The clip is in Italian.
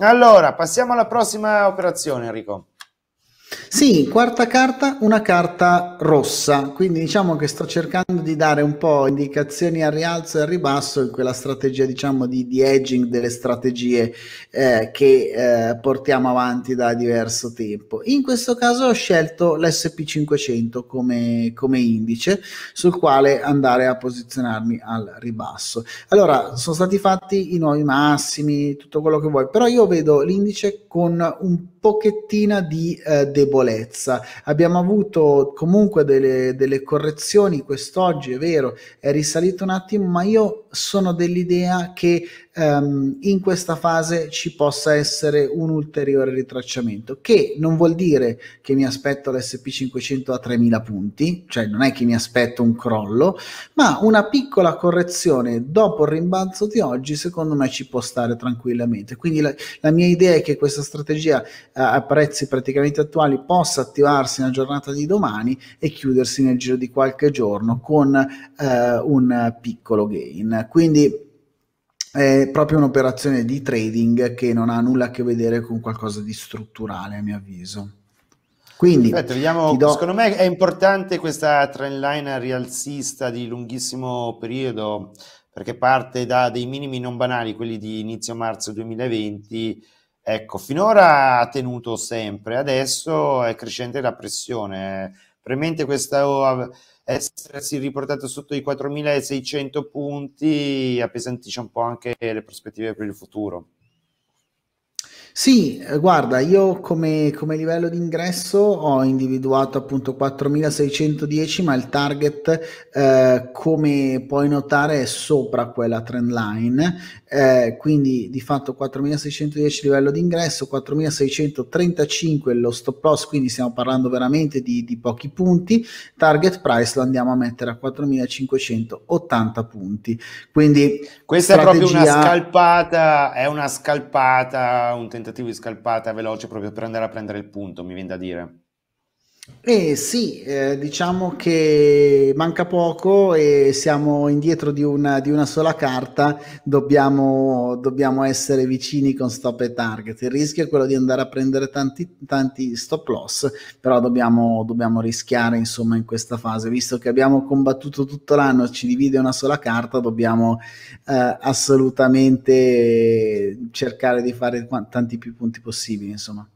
Allora, passiamo alla prossima operazione, Enrico. Sì, quarta carta, una carta rossa, quindi diciamo che sto cercando di dare un po' indicazioni al rialzo e al ribasso in quella strategia diciamo di, di edging delle strategie eh, che eh, portiamo avanti da diverso tempo. In questo caso ho scelto l'SP500 come, come indice sul quale andare a posizionarmi al ribasso. Allora, sono stati fatti i nuovi massimi, tutto quello che vuoi, però io vedo l'indice con un pochettina di eh, debolezza. Abbiamo avuto comunque delle, delle, correzioni quest'oggi, è vero, è risalito un attimo, ma io sono dell'idea che ehm, in questa fase ci possa essere un ulteriore ritracciamento, che non vuol dire che mi aspetto l'SP500 a 3000 punti, cioè non è che mi aspetto un crollo, ma una piccola correzione dopo il rimbalzo di oggi secondo me ci può stare tranquillamente. Quindi la, la mia idea è che questa strategia a prezzi praticamente attuali possa attivarsi nella giornata di domani e chiudersi nel giro di qualche giorno con eh, un piccolo gain. Quindi è proprio un'operazione di trading che non ha nulla a che vedere con qualcosa di strutturale, a mio avviso. Quindi, Perfetto, vediamo, do... secondo me è importante questa trend line rialzista di lunghissimo periodo perché parte da dei minimi non banali, quelli di inizio marzo 2020 Ecco, finora ha tenuto sempre, adesso è crescente la pressione. Premente questo essersi riportato sotto i 4.600 punti appesantisce un po' anche le prospettive per il futuro. Sì, eh, guarda, io come, come livello di ingresso ho individuato appunto 4610, ma il target, eh, come puoi notare, è sopra quella trend line, eh, quindi di fatto 4610 livello di ingresso, 4635 lo stop loss, quindi stiamo parlando veramente di, di pochi punti, target price lo andiamo a mettere a 4580 punti. Quindi questa strategia... è proprio una scalpata, è una scalpata, un tentativo tentativo di scalpata veloce proprio per andare a prendere il punto, mi viene da dire. Eh sì, eh, diciamo che manca poco e siamo indietro di una, di una sola carta, dobbiamo, dobbiamo, essere vicini con stop e target. Il rischio è quello di andare a prendere tanti, tanti stop loss, però dobbiamo, dobbiamo, rischiare insomma in questa fase, visto che abbiamo combattuto tutto l'anno, ci divide una sola carta, dobbiamo eh, assolutamente cercare di fare tanti più punti possibili. Insomma.